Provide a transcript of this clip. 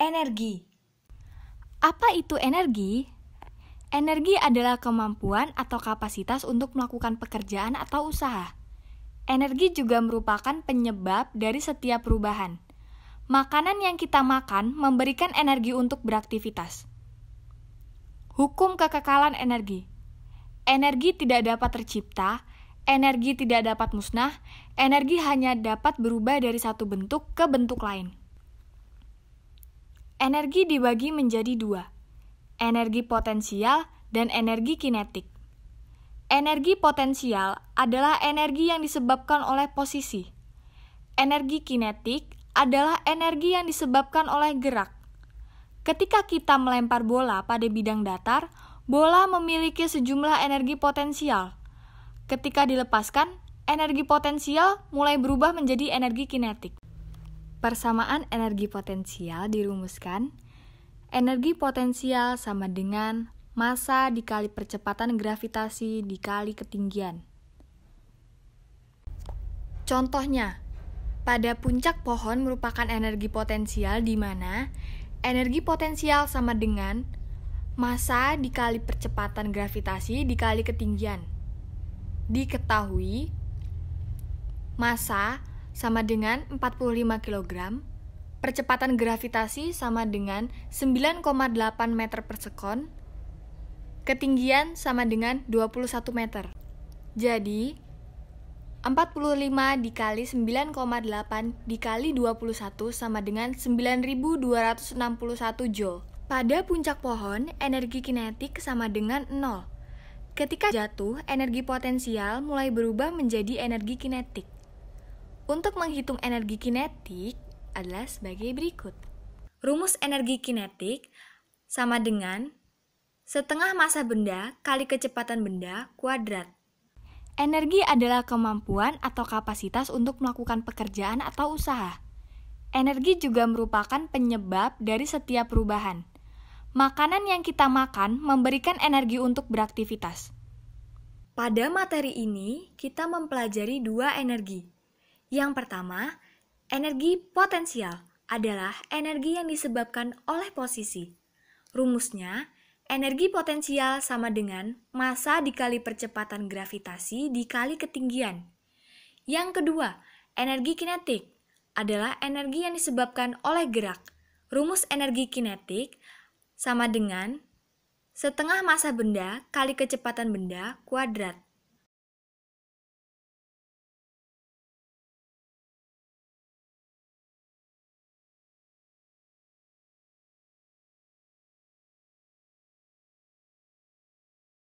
Energi. Apa itu energi? Energi adalah kemampuan atau kapasitas untuk melakukan pekerjaan atau usaha. Energi juga merupakan penyebab dari setiap perubahan. Makanan yang kita makan memberikan energi untuk beraktivitas. Hukum kekekalan energi. Energi tidak dapat tercipta, energi tidak dapat musnah, energi hanya dapat berubah dari satu bentuk ke bentuk lain. Energi dibagi menjadi dua, energi potensial dan energi kinetik. Energi potensial adalah energi yang disebabkan oleh posisi. Energi kinetik adalah energi yang disebabkan oleh gerak. Ketika kita melempar bola pada bidang datar, bola memiliki sejumlah energi potensial. Ketika dilepaskan, energi potensial mulai berubah menjadi energi kinetik. Persamaan energi potensial dirumuskan energi potensial sama dengan massa dikali percepatan gravitasi dikali ketinggian. Contohnya, pada puncak pohon merupakan energi potensial di mana energi potensial sama dengan massa dikali percepatan gravitasi dikali ketinggian. Diketahui massa sama dengan 45 kg, percepatan gravitasi sama dengan 9,8 meter per sekon, ketinggian sama dengan 21 meter. Jadi, 45 dikali 9,8 dikali 21 sama dengan 9261 joule. Pada puncak pohon, energi kinetik sama dengan 0. Ketika jatuh, energi potensial mulai berubah menjadi energi kinetik. Untuk menghitung energi kinetik adalah sebagai berikut. Rumus energi kinetik sama dengan setengah masa benda kali kecepatan benda kuadrat. Energi adalah kemampuan atau kapasitas untuk melakukan pekerjaan atau usaha. Energi juga merupakan penyebab dari setiap perubahan. Makanan yang kita makan memberikan energi untuk beraktivitas. Pada materi ini, kita mempelajari dua energi, yang pertama, energi potensial adalah energi yang disebabkan oleh posisi. Rumusnya, energi potensial sama dengan massa dikali percepatan gravitasi dikali ketinggian. Yang kedua, energi kinetik adalah energi yang disebabkan oleh gerak. Rumus energi kinetik sama dengan setengah massa benda kali kecepatan benda kuadrat.